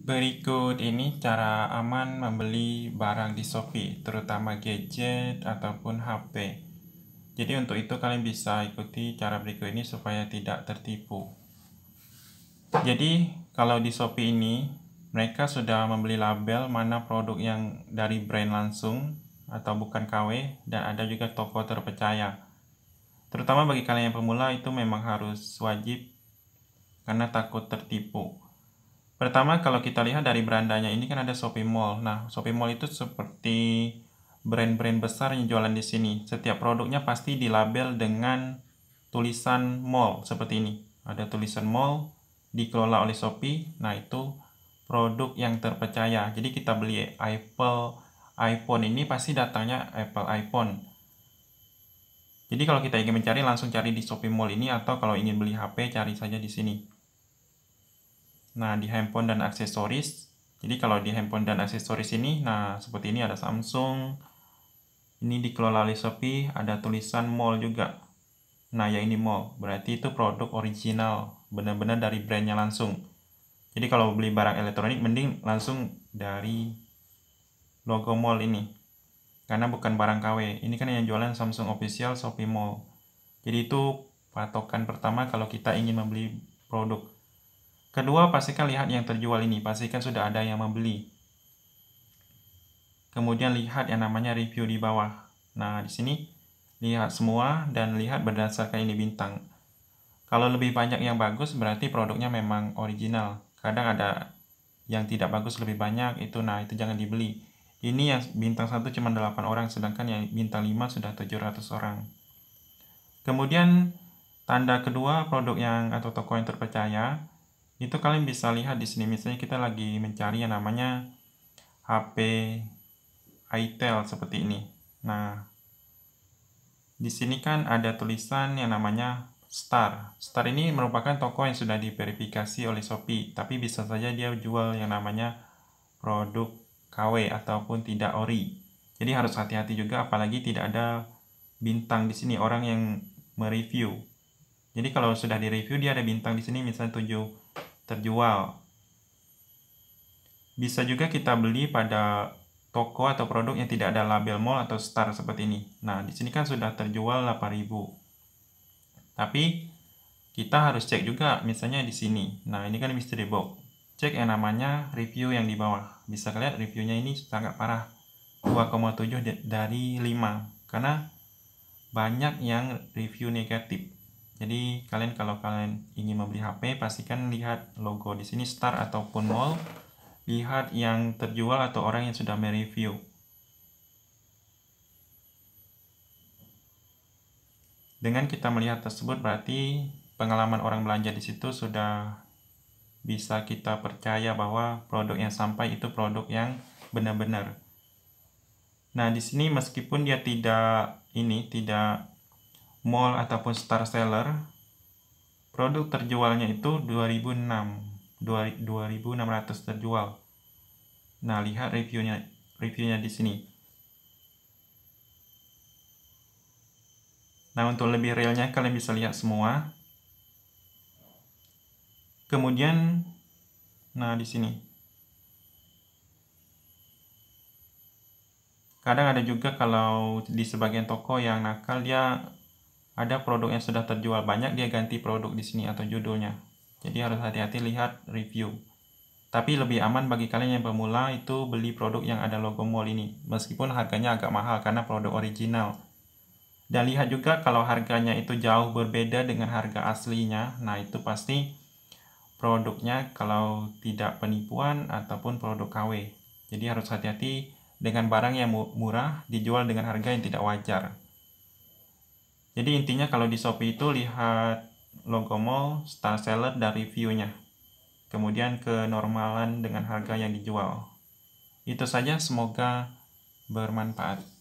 Berikut ini cara aman membeli barang di Shopee, terutama gadget ataupun HP. Jadi untuk itu kalian bisa ikuti cara berikut ini supaya tidak tertipu. Jadi kalau di Shopee ini, mereka sudah membeli label mana produk yang dari brand langsung atau bukan KW dan ada juga toko terpercaya. Terutama bagi kalian yang pemula itu memang harus wajib karena takut tertipu. Pertama kalau kita lihat dari berandanya ini kan ada Shopee Mall. Nah, Shopee Mall itu seperti brand-brand besar yang jualan di sini. Setiap produknya pasti dilabel dengan tulisan mall seperti ini. Ada tulisan mall dikelola oleh Shopee. Nah, itu produk yang terpercaya. Jadi kita beli Apple iPhone ini pasti datangnya Apple iPhone. Jadi kalau kita ingin mencari langsung cari di Shopee Mall ini atau kalau ingin beli HP cari saja di sini. Nah, di handphone dan aksesoris. Jadi kalau di handphone dan aksesoris ini, nah seperti ini ada Samsung. Ini dikelola oleh Shopee, ada tulisan mall juga. Nah, ya ini mall, berarti itu produk original, benar-benar dari brandnya langsung. Jadi kalau beli barang elektronik, mending langsung dari logo mall ini. Karena bukan barang KW, ini kan yang jualan Samsung Official Shopee Mall. Jadi itu patokan pertama kalau kita ingin membeli produk. Kedua, pastikan lihat yang terjual ini, pastikan sudah ada yang membeli. Kemudian lihat yang namanya review di bawah. Nah, di sini lihat semua dan lihat berdasarkan ini bintang. Kalau lebih banyak yang bagus berarti produknya memang original. Kadang ada yang tidak bagus lebih banyak itu nah itu jangan dibeli. Ini yang bintang 1 cuma 8 orang sedangkan yang bintang 5 sudah 700 orang. Kemudian tanda kedua produk yang atau toko yang terpercaya itu kalian bisa lihat di sini misalnya kita lagi mencari yang namanya HP itel seperti ini nah di sini kan ada tulisan yang namanya Star. Star ini merupakan toko yang sudah diverifikasi oleh Shopee, tapi bisa saja dia jual yang namanya produk KW ataupun tidak ori. Jadi harus hati-hati juga apalagi tidak ada bintang di sini orang yang mereview. Jadi kalau sudah direview dia ada bintang di sini misalnya 7 terjual. Bisa juga kita beli pada toko atau produk yang tidak ada label mall atau star seperti ini. Nah, di sini kan sudah terjual 8000. Tapi kita harus cek juga misalnya di sini. Nah, ini kan mystery box. Cek yang namanya review yang di bawah. Bisa kalian reviewnya ini sangat parah. 2,7 dari 5 karena banyak yang review negatif. Jadi kalian kalau kalian ingin membeli HP pastikan lihat logo di sini star ataupun mall. Lihat yang terjual atau orang yang sudah mereview. Dengan kita melihat tersebut berarti pengalaman orang belanja di situ sudah bisa kita percaya bahwa produk yang sampai itu produk yang benar-benar. Nah, di sini meskipun dia tidak ini tidak mall ataupun star seller produk terjualnya itu 2006 2600 terjual nah lihat reviewnya reviewnya di sini nah untuk lebih realnya kalian bisa lihat semua kemudian nah di sini kadang ada juga kalau di sebagian toko yang nakal dia ada produk yang sudah terjual banyak dia ganti produk di sini atau judulnya jadi harus hati-hati lihat review tapi lebih aman bagi kalian yang pemula itu beli produk yang ada logo mall ini meskipun harganya agak mahal karena produk original dan lihat juga kalau harganya itu jauh berbeda dengan harga aslinya nah itu pasti produknya kalau tidak penipuan ataupun produk KW jadi harus hati-hati dengan barang yang murah dijual dengan harga yang tidak wajar jadi intinya kalau di Shopee itu lihat logo mall, star seller dan reviewnya kemudian ke normalan dengan harga yang dijual itu saja semoga bermanfaat